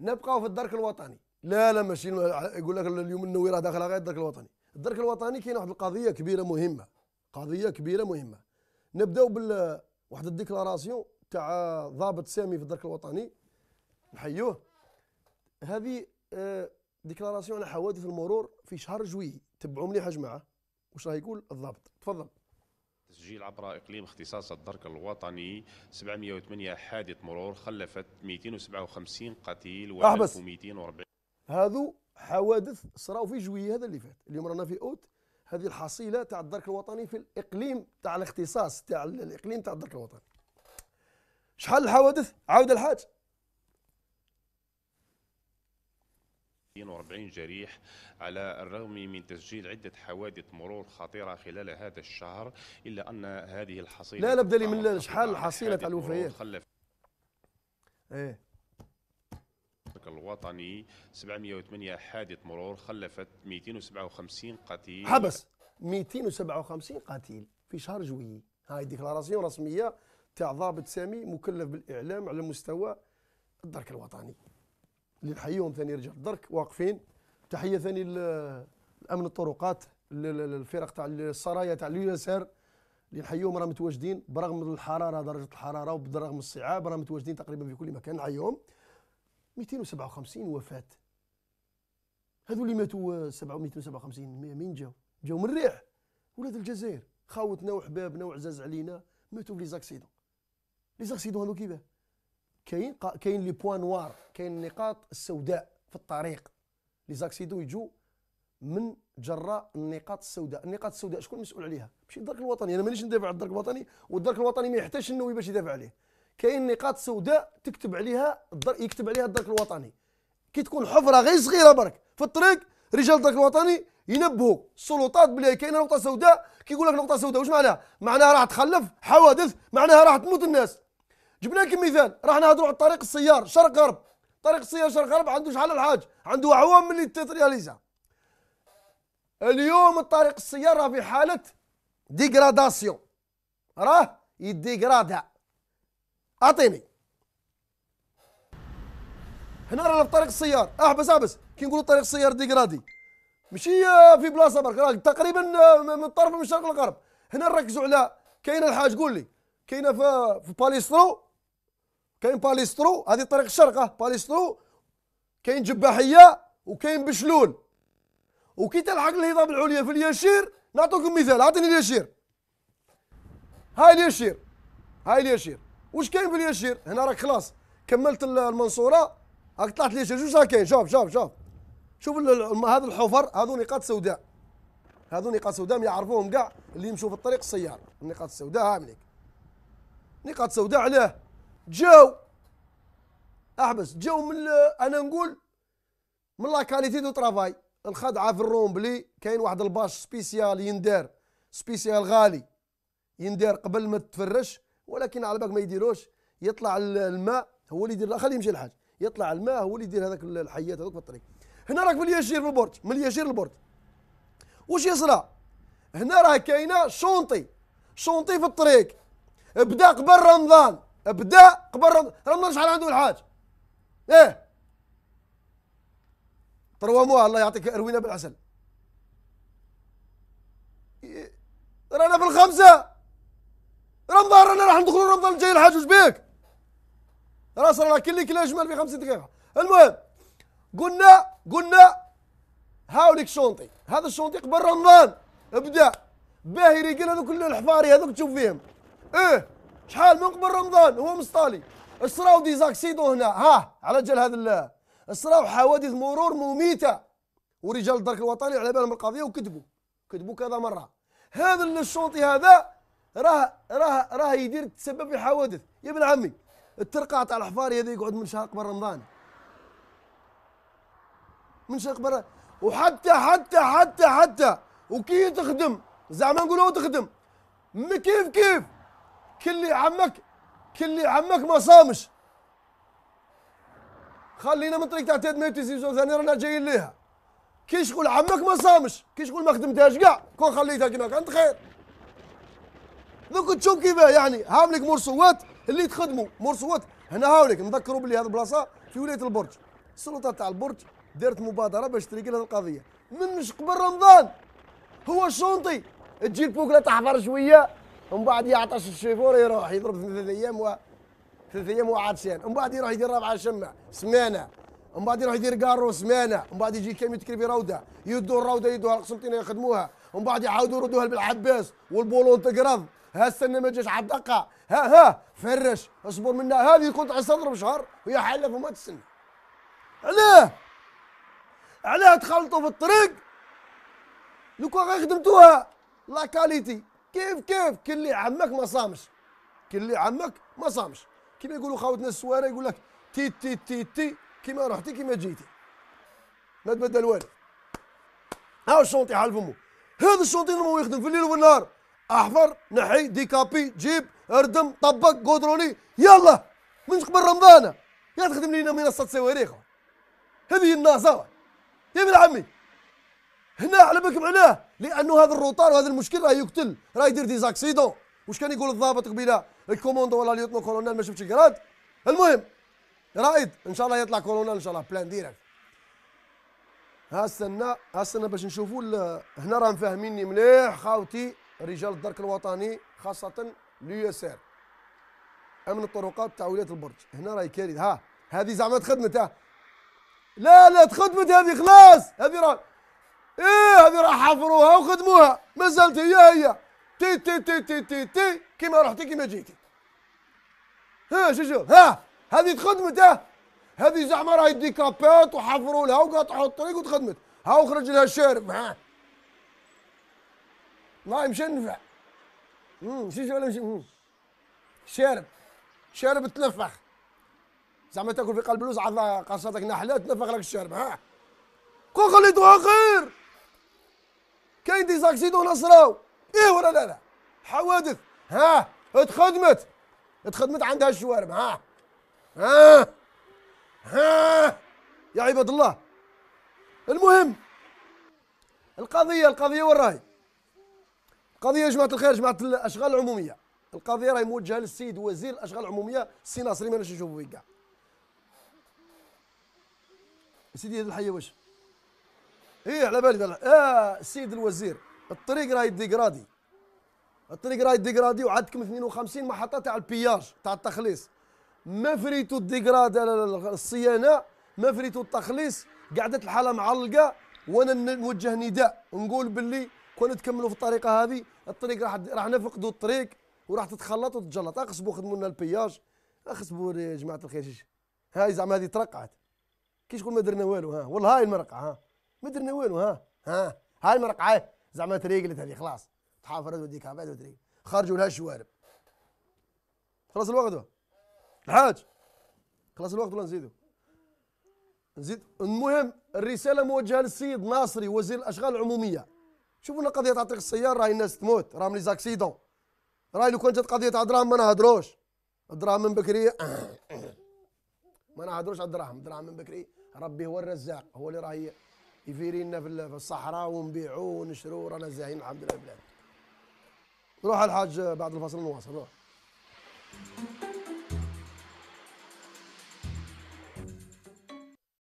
نبقاو في الدرك الوطني لا لا ماشي يقول لك اليوم النووي راه داخل غير الدرك الوطني الدرك الوطني كاين واحد القضيه كبيره مهمه قضيه كبيره مهمه نبداو بال واحد الديكلاراسيون تاع ضابط سامي في الدرك الوطني نحيوه هذه آه، ديكلاراسيون على حوادث المرور في شهر جوي تبعوا مليح يا جماعه واش راه يقول الضابط تفضل تسجيل عبر إقليم اختصاص الدرك الوطني 708 حادث مرور خلفت 257 قتيل و 1240 هذو حوادث صراو في جوية هذا اللي فات اليوم رانا في أوت هذه الحصيلة تاع الدرك الوطني في الإقليم تاع الاختصاص تاع الإقليم تاع الدرك الوطني شحال الحوادث عاود الحاج 42 جريح على الرغم من تسجيل عدة حوادث مرور خطيرة خلال هذا الشهر إلا أن هذه الحصيلة لا لا بدلي من شحال الحصيلة تاع الوفيات خلف ايه الوطني 708 حادث مرور خلفت 257 قتيل حبس 257 قتيل في شهر جويلية هاي ديكلاراسيون رسمية تاع ضابط سامي مكلف بالإعلام على مستوى الدرك الوطني اللي نحييهم ثاني رجال الدرك واقفين تحيه ثاني لامن الطرقات الفرق تاع السرايا تاع اليسار اللي نحييهم راه متواجدين برغم الحراره درجه الحراره وبرغم الصعاب راه متواجدين تقريبا في كل مكان نحييهم 257 وفاه هذو اللي ماتوا 257 آه، مين جاو؟ جاو من الريح ولاد الجزائر خاوتنا وحبابنا وعزاز علينا ماتوا لي ليزاكسيدون هذو كيفاه كاين كاين لي بوان نوار كاين النقاط السوداء في الطريق لي زاكسيدو يجوا من جراء النقاط السوداء النقاط السوداء شكون مسؤول عليها ماشي الدرك الوطني انا مانيش ندافع على الدرك الوطني والدرك الوطني ما يحتاجش النووي باش يدافع عليه كاين نقاط سوداء تكتب عليها الدر... يكتب عليها الدرك الوطني كي تكون حفره غير صغيره برك في الطريق رجال الدرك الوطني ينبهوا السلطات بلي كاينه نقطه سوداء كيقول لك نقطه سوداء واش معناها معناها راح تخلف حوادث معناها راح تموت الناس جبنا لك مثال راح نهضروا على طريق السيار شرق غرب طريق السيار شرق غرب عنده شحال الحاج عنده عوام من تترياليزا اليوم الطريق السيار راه في حاله ديغراداسيون راه يديغرادا اعطيني هنا راه في طريق السيار احبس آه، احبس كي نقولوا طريق السيار ديغرادي ماشي في بلاصه برك راه تقريبا من الطرف من الشرق للغرب هنا نركزوا على كاين الحاج قول لي كاينه في باليسترو كاين باليسترو هذه طريق الشرقه اه، باليسترو كاين جباحيه وكاين بشلول وكي تلحق الهضاب العليا في اليشير نعطيكم مثال عطيني اليشير هاي اليشير هاي اليشير واش كاين في اليشير هنا راك خلاص كملت المنصوره راك طلعت اليشير شوف شنو كاين شوف شوف شوف شوف هذا الحفر هذو نقاط سوداء هذو نقاط سوداء يعرفوهم كاع اللي يمشوا في الطريق السياره النقاط السوداء ها مليك نقاط سوداء علاه جو احبس جو من انا نقول من لا كاليتي دو ترافاي الخدعه في الرومبلي كاين واحد الباش سبيسيال يندار سبيسيال غالي يندار قبل ما تفرش ولكن على بالك ما يديروش يطلع الماء هو اللي يدير خليه يمشي الحاج يطلع الماء هو اللي يدير هذاك الحيات هذوك في الطريق هنا راك من اليشير للبرج من اليشير للبرج واش يصرى هنا راه كاينه شونطي شونطي في الطريق بدا قبل رمضان بدا قبل رمضان شحال عنده الحاج ايه تروا مواه الله يعطيك اروينا بالعسل رانا في الخمسه رمضان رانا راح ندخلوا رمضان الجاي الحاج واش بيك راس راه كل كل اجمل في 50 دقيقه المهم قلنا قلنا هاوليك شونطي هذا الشونطي قبل رمضان ابدا باهي ريقل هذوك الحفاري هذوك تشوف فيهم ايه شحال من قبل رمضان هو مصطالي صراو ديزاكسيدو هنا ها على جال هذا صراو حوادث مرور مميته ورجال الدرك الوطني على بالهم القضيه وكذبوا كذبوا كذا مره هذا الشونطي هذا راه راه راه يدير تسبب في حوادث يا ابن عمي الترقع تاع الحفاري هذا يقعد من شهر قبل رمضان من شهر قبل وحتى حتى حتى حتى وكي تخدم زعما نقولوا تخدم كيف كيف كلي عمك كلي عمك ما صامش خلينا من طريق تعتاد ما يتسيبش ثاني رانا جايين ليها كي شغل عمك ما صامش كي شغل ما خدمتهاش كاع كون خليتها كنا كانت خير دوك تشوف كيفاه يعني هاملك مرسوات اللي تخدموا مرسوات هنا هاوليك نذكروا بلي هذه البلاصه في ولايه البرج السلطه تاع البرج دارت مبادره باش تريقل هذه القضيه من قبل رمضان هو الشنطي تجي البوكله تحفر شويه ومن بعد يعطش الشيفور يروح يضرب ثلاث ايام و ثلاث ايام وعطشان ومن بعد يروح يدير رابعه شمع سمانه ومن بعد يروح يدير قارو سمانه ومن بعد يجي كامي يتكري في روده يدوا الروده يدوها القسنطينه يخدموها ومن بعد يعاودوا يردوها بالعباس والبولون تقرض ها استنى ما جاش عبدقه ها ها فرش اصبر منها هذه كنت عصدر شهر ويا حاله وما تستنى علاه علاه تخلطوا في الطريق لو كان خدمتوها لا كاليتي كيف كيف كلي عمك ما صامش كلي عمك ما صامش كيما يقولوا خاوتنا السواره يقول لك تي تي تي تي كيما رحتي كيما جيتي ما تبدل والو ها الشونطي حال فمو هذا الشونطي ما يخدم في الليل والنهار احفر نحي ديكابي جيب اردم طبق قدروني يلا من قبل رمضان يا تخدم لينا منصه صواريخ هذه الناصه يا ابن عمي هنا على بالك معناه لانه هذا الروطار وهذا المشكل راه يقتل راه يدير دي زاكسيدون واش كان يقول الضابط قبيله الكوموندو ولا ليوتنو كولونيل ما شفتش كراد المهم رائد ان شاء الله يطلع كولونيل ان شاء الله بلان ديريكت ها استنى ها استنى باش نشوفوا هنا راهم فاهميني مليح خاوتي رجال الدرك الوطني خاصه ليو اس ار امن الطرقات تاع ولايه البرج هنا راهي كارثه ها هذه زعما تخدمت ها لا لا تخدمت هذه خلاص هذه راه ايه هذه راح حفروها وخدموها ما زالت هي هي تي تي تي تي تي تي كيما رحتي كيما جيتي ها شو شو ها هذه تخدمت ها هذه زعما راهي ديكابات وحفروا لها وقطعوا الطريق وتخدمت ها وخرج لها الشارب ها والله مشنفع امم شو شو ولا شارب شارب تنفخ زعما تاكل في قلب اللوز عض قصتك نحله تنفخ لك الشارب ها كون خليتوها خير كاين دي زاكسيدون نصراو ايه ولا لا لا حوادث ها اتخدمت اتخدمت عندها الشوارب ها ها ها يا عباد الله المهم القضيه القضيه وين راهي القضيه يا جماعه الخير جماعه الاشغال العموميه القضيه راهي موجهه للسيد وزير الاشغال العموميه السي ناصري ما نشوفو فيه كاع سيدي هذا الحي واش ايه على بالي اه السيد الوزير الطريق راهي ديغرادي الطريق راهي ديغرادي وعندكم 52 محطه تاع البياج تاع التخليص ما فريتو الديغراد الصيانه ما فريتو التخليص قعدت الحاله معلقه وانا نوجه نداء نقول باللي كون تكملوا في الطريقه هذه الطريق راح راح نفقدوا الطريق وراح تتخلط وتتجلط اخصبوا خدموا لنا البياج اخصبوا يا جماعه الخير هاي زعما هذه ترقعت كي شكون ما درنا والو ها والله هاي المرقعه ها مدرنا وينو ها ها هاي المرقعه زعما تريقلت هذه خلاص تحافرت وديك بعد وتريقل خرجوا لها الشوارب خلاص الوقت الحاج خلاص الوقت ولا نزيدوا نزيد المهم الرساله موجهه للسيد ناصري وزير الاشغال العموميه شوفوا لنا قضيه تعطيك السياره راهي الناس تموت راهم لي زاكسيدون راهي لو كان جات قضيه تاع دراهم ما نهدروش الدراهم من بكري ما نهدروش على الدراهم الدراهم من بكري ربي هو الرزاق هو اللي راهي يفيرينا في الصحراء ونبيعوا ونشروا رانا زاهين الحمد لله بلاد نروح الحاج بعد الفصل نواصل نروح